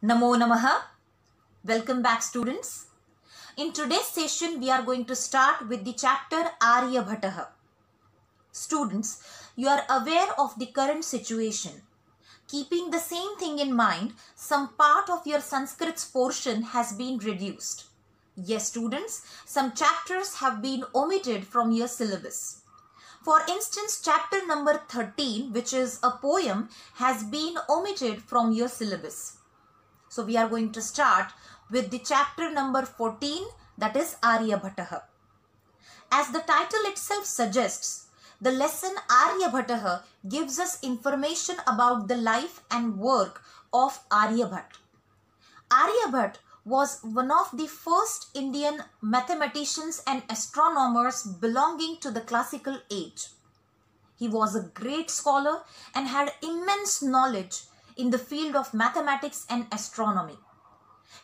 Namo Namaha. Welcome back students. In today's session, we are going to start with the chapter Aryabhataha. Students, you are aware of the current situation. Keeping the same thing in mind, some part of your Sanskrit's portion has been reduced. Yes, students, some chapters have been omitted from your syllabus. For instance, chapter number 13, which is a poem, has been omitted from your syllabus. So we are going to start with the chapter number 14 that is Aryabhataha. As the title itself suggests, the lesson Aryabhataha gives us information about the life and work of Aryabhat. Aryabhat was one of the first Indian mathematicians and astronomers belonging to the classical age. He was a great scholar and had immense knowledge in the field of mathematics and astronomy.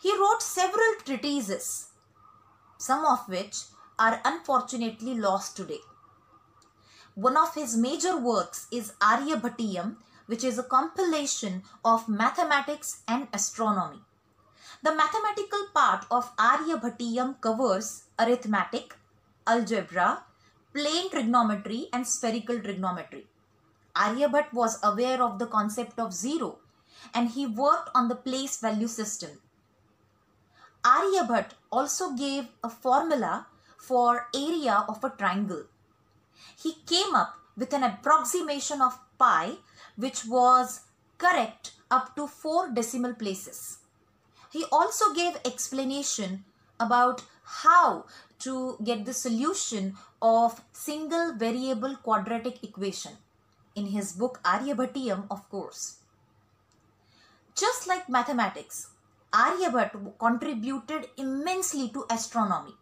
He wrote several treatises, some of which are unfortunately lost today. One of his major works is Aryabhatiyam, which is a compilation of mathematics and astronomy. The mathematical part of Aryabhatiyam covers arithmetic, algebra, plane trigonometry and spherical trigonometry. Aryabhat was aware of the concept of zero and he worked on the place value system. Aryabhat also gave a formula for area of a triangle. He came up with an approximation of pi which was correct up to 4 decimal places. He also gave explanation about how to get the solution of single variable quadratic equation in his book Aryabhatiyam of course. Just like mathematics, Aryabhatta contributed immensely to astronomy.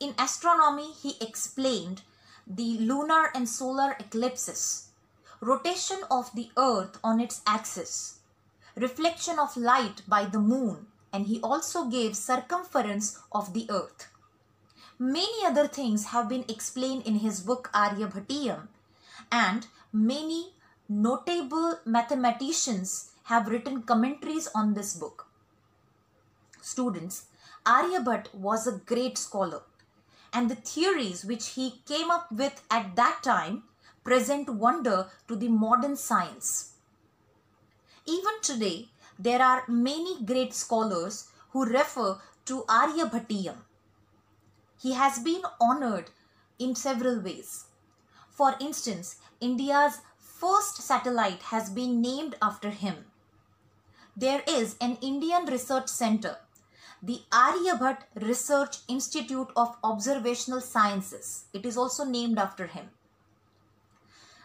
In astronomy, he explained the lunar and solar eclipses, rotation of the earth on its axis, reflection of light by the moon, and he also gave circumference of the earth. Many other things have been explained in his book Aryabhatiyam and many notable mathematicians have written commentaries on this book. Students, Aryabhat was a great scholar, and the theories which he came up with at that time present wonder to the modern science. Even today, there are many great scholars who refer to Aryabhatiyam. He has been honored in several ways. For instance, India's first satellite has been named after him there is an Indian research center, the Aryabhat Research Institute of Observational Sciences. It is also named after him.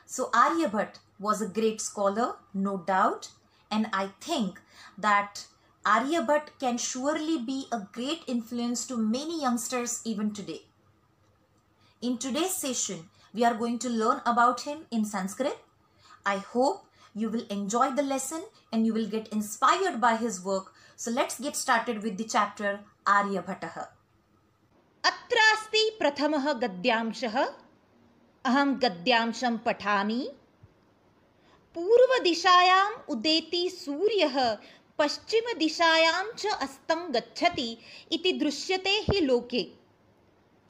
So Aryabhat was a great scholar, no doubt, and I think that Aryabhat can surely be a great influence to many youngsters even today. In today's session, we are going to learn about him in Sanskrit. I hope you will enjoy the lesson and you will get inspired by his work. So let's get started with the chapter Aryabhataha. Atrasti prathamaha gadyamshaha aham gadyamsham patami. purva dishayam udeti suryaha paschima dishayam cha astam gachati iti drushyate hi loke.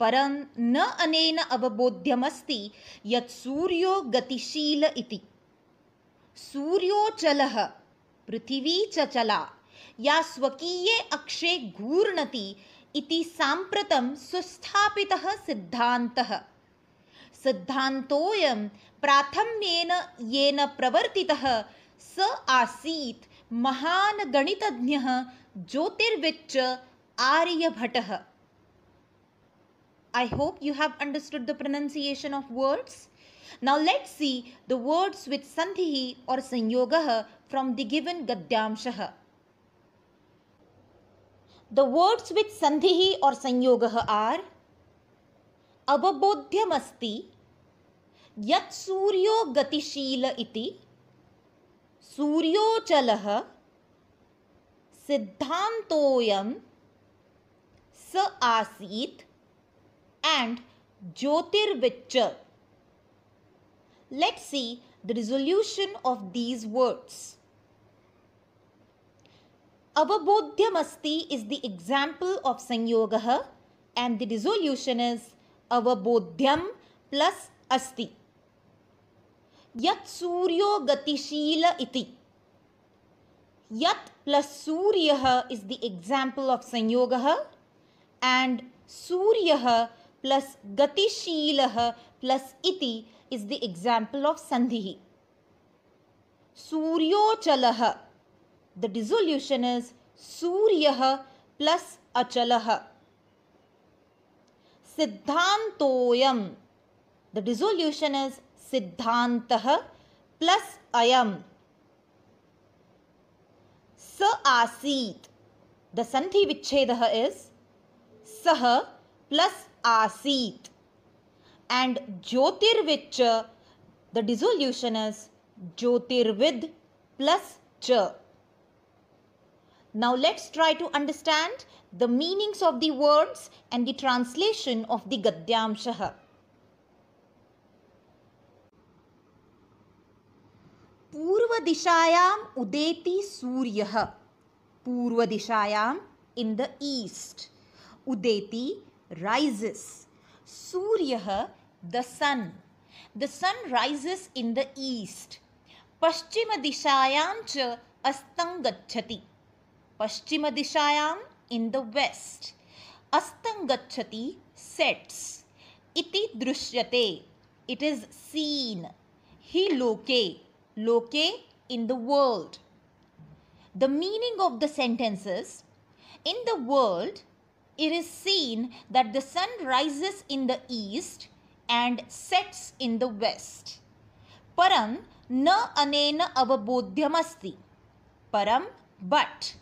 परं na अनेन अवबोध्यमस्ति यत् सूर्यो गतिशील इति सूर्योचल पृथिवी चला या स्वकीये अक्षे घूर्णति सांप्रत सुस्था सिद्धांत सिद्धांत प्राथम्य येन प्रवर्ति स आसी महान गणित ज्योतिर्विच Aryabhata I hope you have understood the pronunciation of words Now let's see the words with sandhi or sanyoga from the given gadyamshaha. The words with sandhi or sanyoga are अवबोध्यमस्ति यत् सूर्यो गतिशील इति सूर्योचलः सिद्धान्तोऽयं स आसीत् एण्ड् ज्योतिर्विच्च Let's see the resolution of these words. Avabodhyamasti is the example of Sanyogaha and the resolution is Avabodhyam plus Asti. Yat Suryo Gatishila iti. Yat plus Suryaha is the example of Sanyogaha and Suryaha plus Gatishilaha plus iti is the example of Suryo Suryochalaha. The dissolution is Suryaha plus Achalaha. Siddhantoyam. The dissolution is Siddhantaha plus Ayam. Sa asit. The Sandhi Vichedaha is Saha plus Asit and Jyotirvicha, the dissolution is Jyotirvid plus Cha. Now let's try to understand the meanings of the words and the translation of the Gadyamshaha. पूर्वदिशायाम् उदेति सूर्यः पूर्वदिशायाम् in the east. Udeti rises. Suryaḥ the sun. The sun rises in the east. Paschima cha astangachati. Pashchimadishayam in the west. Astangachati sets. Iti drushyate. It is seen. He loke. Loke in the world. The meaning of the sentences in the world, it is seen that the sun rises in the east and sets in the west. Param na anena avabodhyamasti. Param but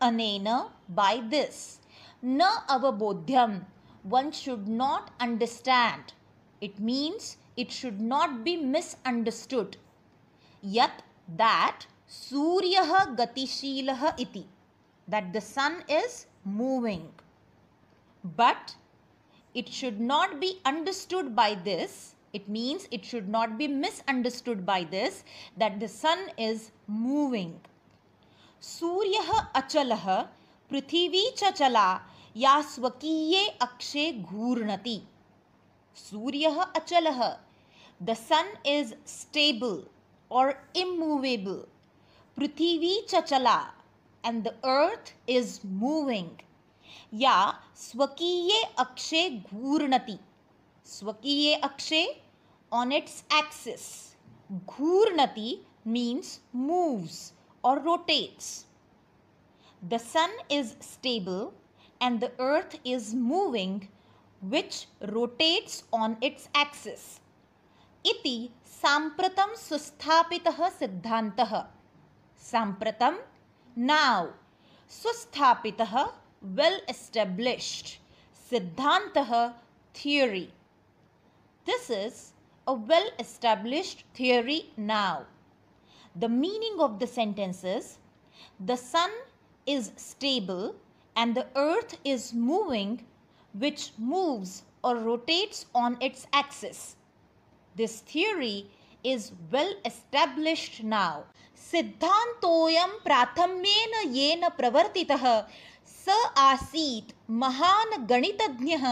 anena by this. Na avabodhyam one should not understand. It means it should not be misunderstood. Yet that Suryaha Gatishilaha iti that the sun is moving. But it should not be understood by this it means it should not be misunderstood by this that the sun is moving suryah achalah prithivi cha chala ya akshay akshe ghurnati suryah achalah the sun is stable or immovable prithivi cha chala and the earth is moving या स्वकीय अक्षे घूर्णति स्वकीय अक्षे on its axis घूर्णति means moves और rotates the sun is stable and the earth is moving which rotates on its axis इति सांप्रतम सुस्थापित सिद्धांत सांप्रतम नाव सुस्थापित well established. Siddhantaha theory. This is a well established theory now. The meaning of the sentence is the sun is stable and the earth is moving, which moves or rotates on its axis. This theory is well established now. सिद्धांतोयम प्राथम्येन येन प्रवर्तितः स आसीत् महान् गणितज्ञः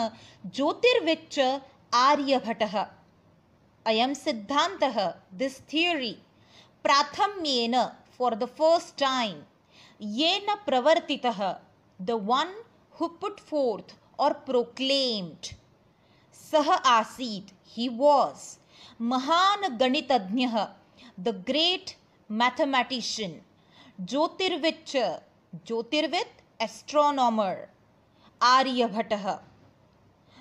ज्योतिर्विच्च आर्यभट्टः अयं सिद्धान्तः this theory प्राथम्येन for the first time येन प्रवर्तितः the one who put forth और प्रोक्लेम्ड सह आसीत ही वॉज महान गणितज्ञ द ग्रेट मैथमेटिशियन ज्योतिर्विच ज्योतिर्विद astronomer Aryabhata,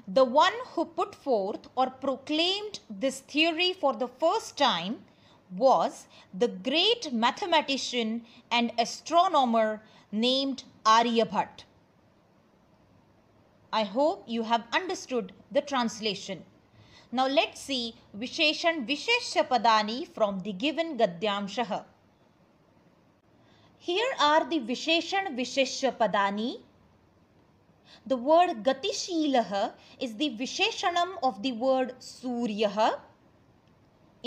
the one who put forth or proclaimed this theory for the first time was the great mathematician and astronomer named Aryabhat. I hope you have understood the translation. Now let's see Visheshan Visheshapadani from the given Gadhyamshaha. Here are the Visheshan Visheshya Padani. The word Gatishilah is the Visheshanam of the word Suryah.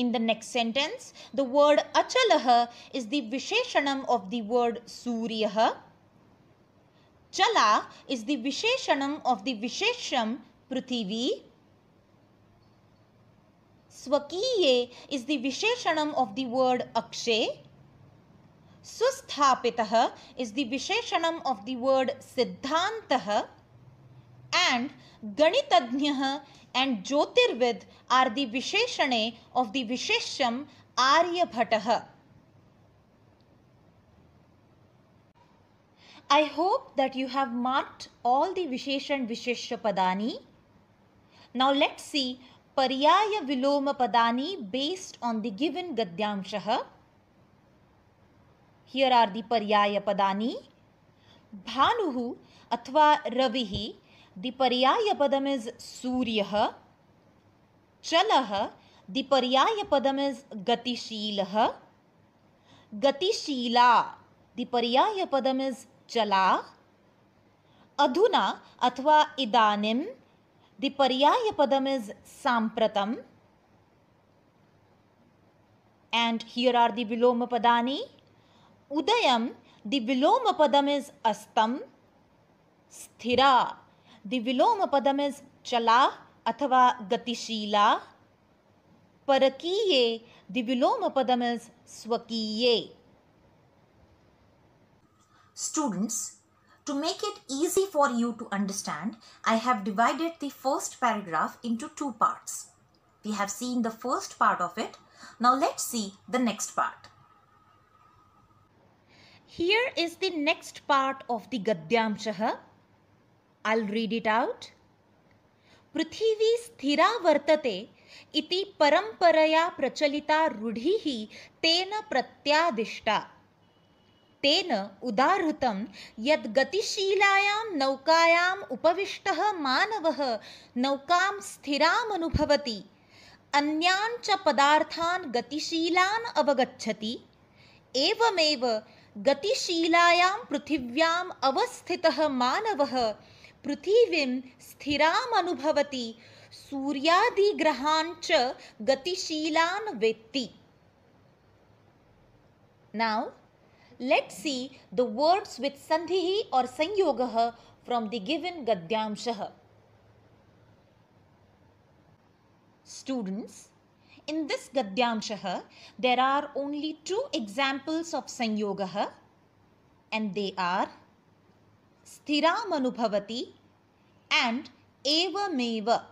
In the next sentence, the word Achalah is the Visheshanam of the word Suryah. Chala is the Visheshanam of the Vishesham Prithivi. Swakiye is the Visheshanam of the word Akshay. Susthapitah is the Visheshanam of the word Siddhantah and Ganitadnyah and Jyotirvid are the Visheshane of the Vishesham Aryabhatah. I hope that you have marked all the Visheshan Visheshya Padani. Now let's see Pariyaya Viloma Padani based on the given Gadhyamshah. Here are the पर्याय पदानी भानु अथवा रवि दिपर्याय पदम is सूर्य चल दिपर्याय पदम is गतिशील गतिशीला दिपर्याय पदम is चला अधुना अथवा इदानिम दिपर्याय पदम इज सांप्रतम एंड हियर आर दि विलोम पदानी Udayam, the Viloma Padam is Astam, Sthira. The Viloma Padam is Chala athava Gatishila. Parakiye, the Viloma Padam is Swakiye. Students, to make it easy for you to understand, I have divided the first paragraph into two parts. We have seen the first part of it. Now let's see the next part here is the next part of the Gadyamshaha. I'll read it out. Prithivi sthira vartate iti paramparaya prachalita rudhihi tena pratyadishta. Tena udarutam yad shilayam naukayam upavishtaha manavaha naukam sthiram anubhavati. Anyancha padarthan gatishilan eva Evameva गतिशीलायां पृथिव्याम अवस्थितः मानव पृथिवीं स्थिरामनुभवति सूर्यादि ग्रहान् च गतिशीलान् वेत्ति now let see the words with sandhi और sanyoga from the given gadyansh students in this Gadyamshaha, there are only two examples of Sanyogaha and they are Sthiram and Eva Meva.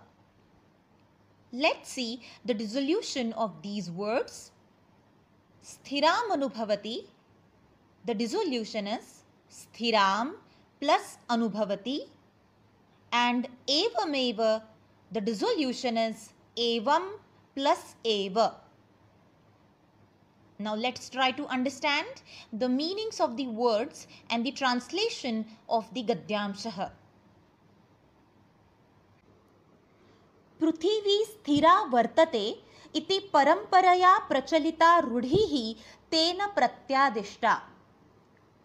Let's see the dissolution of these words. Sthiram Anubhavati, the dissolution is Sthiram plus Anubhavati and Eva Meva, the dissolution is Evam plus ava. Now let's try to understand the meanings of the words and the translation of the Gadyamshaha. Pruthivi sthira vartate iti paramparaya prachalita rudhihi tena pratyadishta.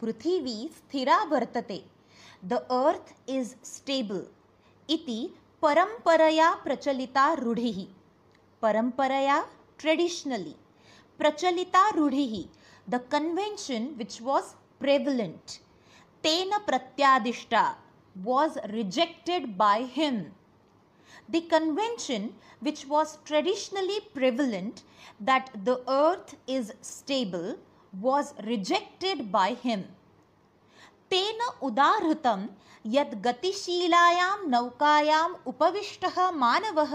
Pruthivi sthira vartate. The earth is stable. Iti paramparaya prachalita rudhihi. Paramparaya, traditionally. Prachalita Rudhihi, the convention which was prevalent. Tena Pratyadishta was rejected by him. The convention which was traditionally prevalent that the earth is stable was rejected by him. तेन उदाहृतं यत् गतिशीलायां नौकायाम् उपविष्टः मानवः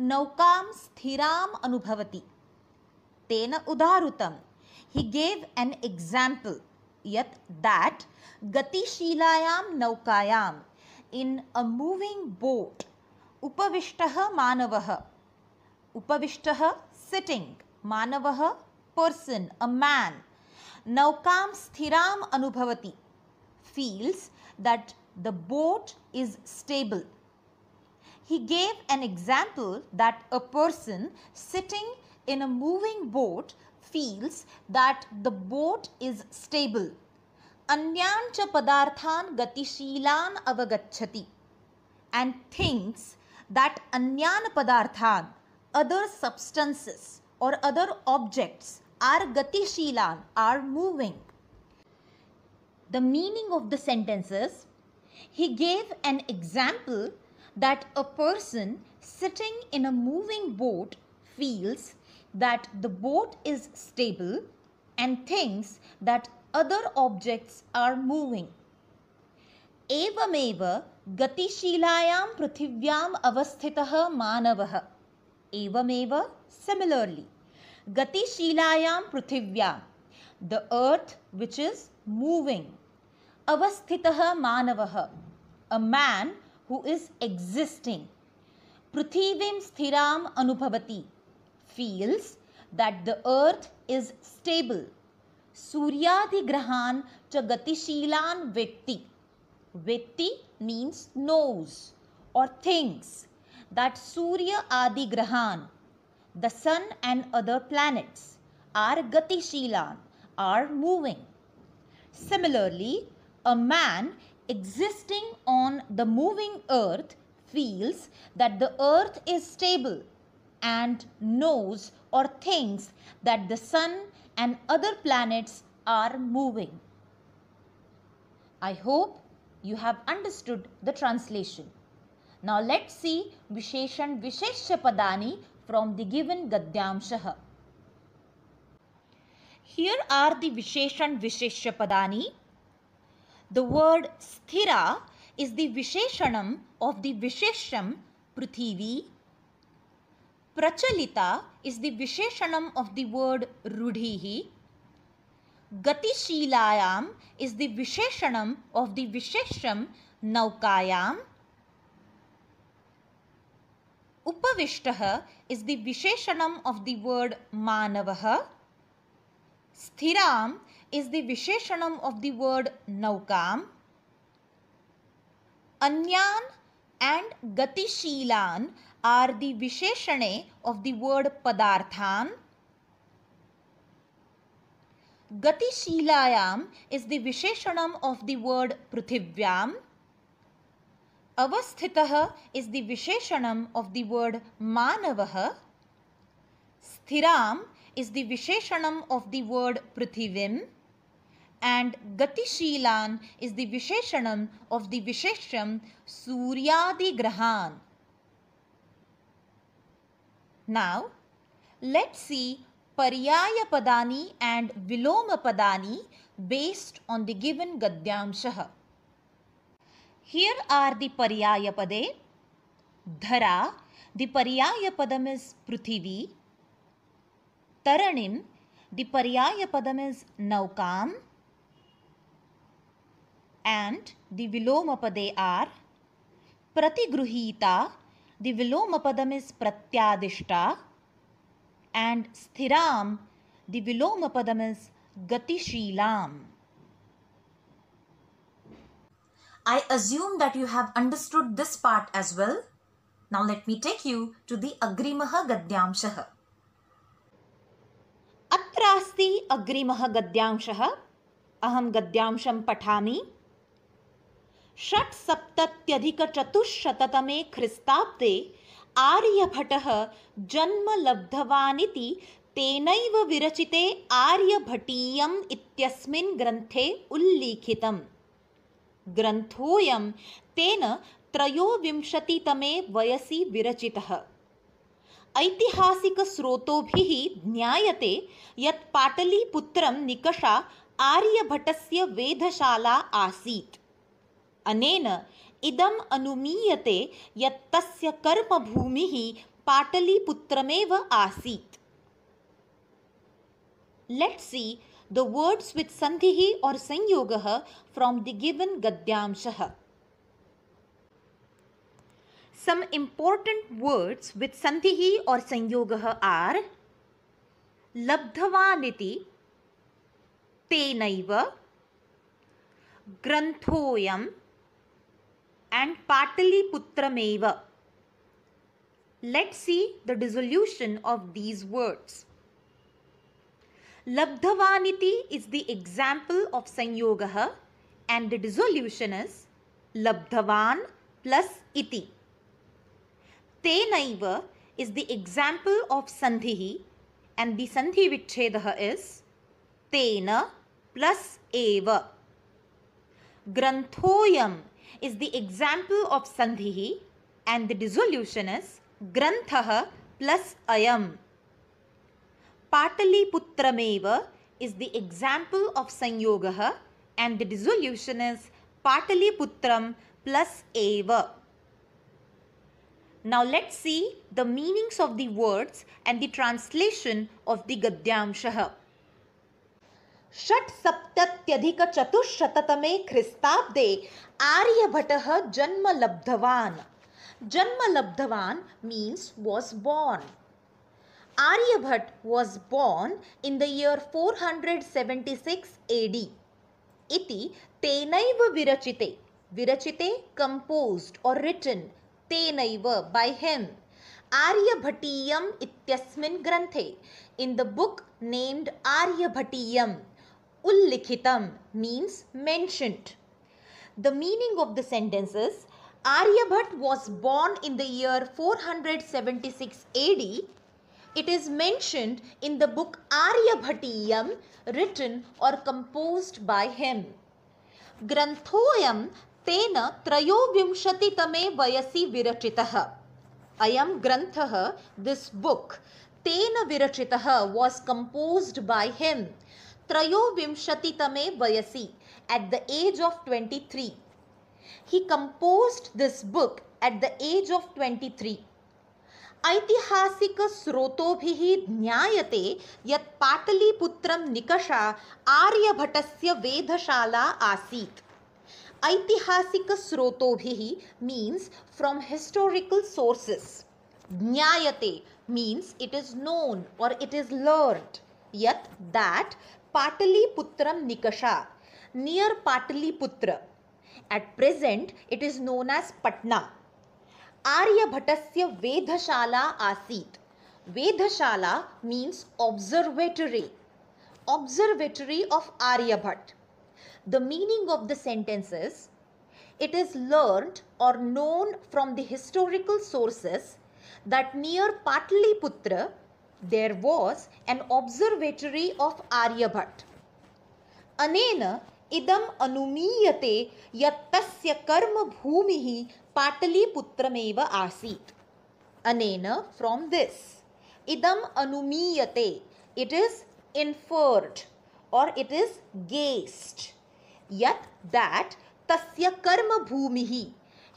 नौका स्थिराम् तेन उदाहृत हि gave an example यत् that गतिशीलायां नौकायाम् इन अ मूविंग बोट उपविष्ट मानव उपविष्ट सिटिंग मानव पर्सन अ मैन नौका स्थिरा अभवती feels that the boat is stable he gave an example that a person sitting in a moving boat feels that the boat is stable. Anyancha padarthan gatishilan avagachati and thinks that anyan padarthan, other substances or other objects are gatishilan, are moving. The meaning of the sentence is he gave an example that a person sitting in a moving boat feels that the boat is stable and thinks that other objects are moving. Evameva gatishilayam prithivyam avasthitaha manavaha. Evameva, similarly, gati gatishilayam prithivyam, the earth which is moving. Avasthitaha manavaha, a man who is existing. Prithivim Sthiram Anubhavati feels that the earth is stable. grahan cha gatishilan vetti. Vetti means knows or thinks that Surya grahan, the sun and other planets, are gatishilan, are moving. Similarly, a man existing on the moving earth feels that the earth is stable and knows or thinks that the sun and other planets are moving. I hope you have understood the translation. Now let's see Visheshan Visheshapadani from the given Gadhyamshaha. Here are the Visheshan Visheshapadani the word sthira is the Visheshanam of the Vishesham Prithivi. Prachalita is the Visheshanam of the word Rudhihi. Gatishilayam is the Visheshanam of the Vishesham Naukayam. Upavishtah is the Visheshanam of the word Manavah. Sthiram is the Visheshanam of the word Naukam. Anyan and Gatishilan are the Visheshane of the word Padarthan. Gatishilayam is the Visheshanam of the word Prithivyam. Avasthitah is the Visheshanam of the word Manavah. Sthiram is the Visheshanam of the word Prithivim and Gatishilan is the Visheshanam of the Vishesham Suryadi Grahan. Now, let's see Paryaya Padani and Viloma Padani based on the given Gadyamshaha. Here are the Paryaya Pade. Dhara, the Paryaya Padam is Prithivi Taranim, the Paryaya Padam is Naukam and the Viloma Pade are Pratigruhita, the Viloma Padam is Pratyadishta and Sthiram, the Viloma Padam is Gatishilam. I assume that you have understood this part as well. Now let me take you to the Agrimaha Shahar. अत्र अस्ति अग्रिमः गद्यांशः अहं गद्यांशं पठामि षट्सप्तत्यधिकचतुश्शततमे ख्रिस्ताब्दे आर्यभटः जन्म लब्धवानिति तेनैव विरचिते आर्यभटीयम् इत्यस्मिन् ग्रन्थे उल्लिखितम् ग्रन्थोऽयं तेन त्रयोविंशतितमे वयसि विरचितः ऐतिहासिक ऐतिहासिकस्रोतोभिः ज्ञायते यत् पाटलीपुत्रं निकषा आर्यभटस्य वेधशाला आसीत् अनेन इदम् अनुमीयते यत् तस्य कर्मभूमिः पाटलीपुत्रमेव आसीत् let see the words with सन्धिः और् संयोगः फ्रोम् दि गिवन् गद्यांशः Some important words with sandhihi or Sanyogaha are labdhavaniti, tenaiva, granthoyam, and pataliputrameva. Let's see the dissolution of these words. Labdhavaniti is the example of Sanyogaha, and the dissolution is labdhavan plus iti. Tenaiva is the example of Sandhihi and the Sandhi Vichedah is Tena plus Eva. Granthoyam is the example of Sandhihi and the dissolution is Granthaha plus Ayam. Pataliputtrameva is the example of sanyogaha, and the dissolution is Pataliputram plus Eva. Now let's see the meanings of the words and the translation of the Gadyamshah. षट्सप्तत्यधिकचतुश्शततमे ख्रिस्ताब्दे आर्यभट्टः जन्म लब्धवान् जन्म लब्धवान् means was born Aryabhat was born in the year 476 AD. Iti tenaiva virachite. Virachite composed or written तेनैव by him. Aryabhatiyam इत्यस्मिन् ग्रन्थे in the book named Aryabhatiyam Ullikhitam means mentioned. The meaning of the sentence is Aryabhat was born in the year 476 AD. It is mentioned in the book Aryabhatiyam written or composed by him. yam तेन त्रयोविंशतितमे वयसि विरचितः अयं ग्रन्थः this book तेन विरचितः was composed by him त्रयोविंशतितमे वयसि at the age of twenty three he composed this book at the age of twenty three ऐतिहासिकस्रोतोभिः ज्ञायते यत् पाटलीपुत्रं निकषा आर्यभटस्य वेधशाला आसीत् ऐतिहासिक स्रोतोभि मीन्स फ्रॉम हिस्टोरिकल सोर्सेस ज्ञायते मीन्स इट इज नोन और इट इज लर्न्ड यत दैट पाटलीपुत्र निकषा near Pataliputra at present it is known as Patna से वेधशाला आसी वेधशाला means observatory observatory of Aryabhatta The meaning of the sentence is it is learned or known from the historical sources that near Pataliputra there was an observatory of Aryabhat. Anena idam anumiyate yat tasya karma bhumihi Pataliputrameeva asit. Anena from this. Idam anumiyate. It is inferred or it is guessed yet that tasya karma bhumihi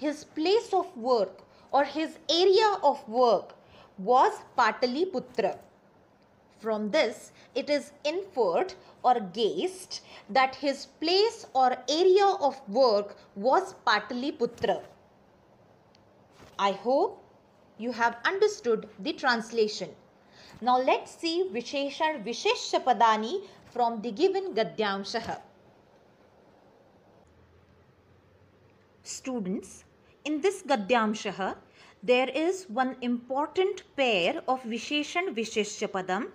his place of work or his area of work was Pataliputra. From this, it is inferred or guessed that his place or area of work was Pataliputra. I hope you have understood the translation. Now let's see Visheshar Visheshapadani from the given Gadhyamshaha. Students, in this Gadhyamshaha, there is one important pair of Visheshan Visheshyapadam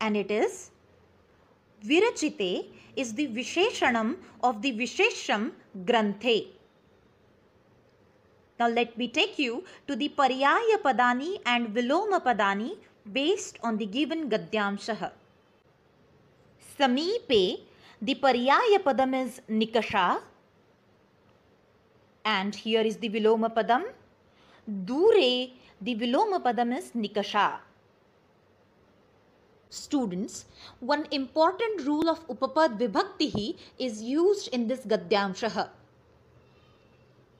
and it is Virachite is the Visheshanam of the Vishesham Granthe. Now let me take you to the Paryaya Padani and Viloma Padani based on the given Sami Samipe, the Paryaya Padam is Nikasha and here is the Viloma Padam. Dure, the Viloma Padam is Nikasha. Students, one important rule of Upapad Vibhaktihi is used in this Gadhyamshaha.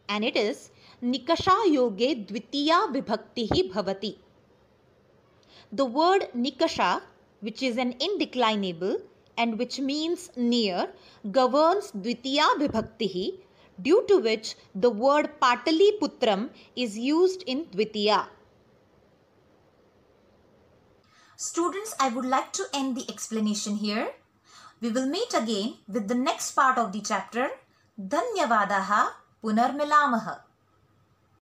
And it is Nikasha Yoge Dvitiya Vibhaktihi Bhavati. The word Nikasha, which is an indeclinable and which means near, governs Dvitiya Vibhaktihi due to which the word Pataliputram is used in Dvitiya. Students, I would like to end the explanation here. We will meet again with the next part of the chapter. Dhanyavadaha Punarmilamaha.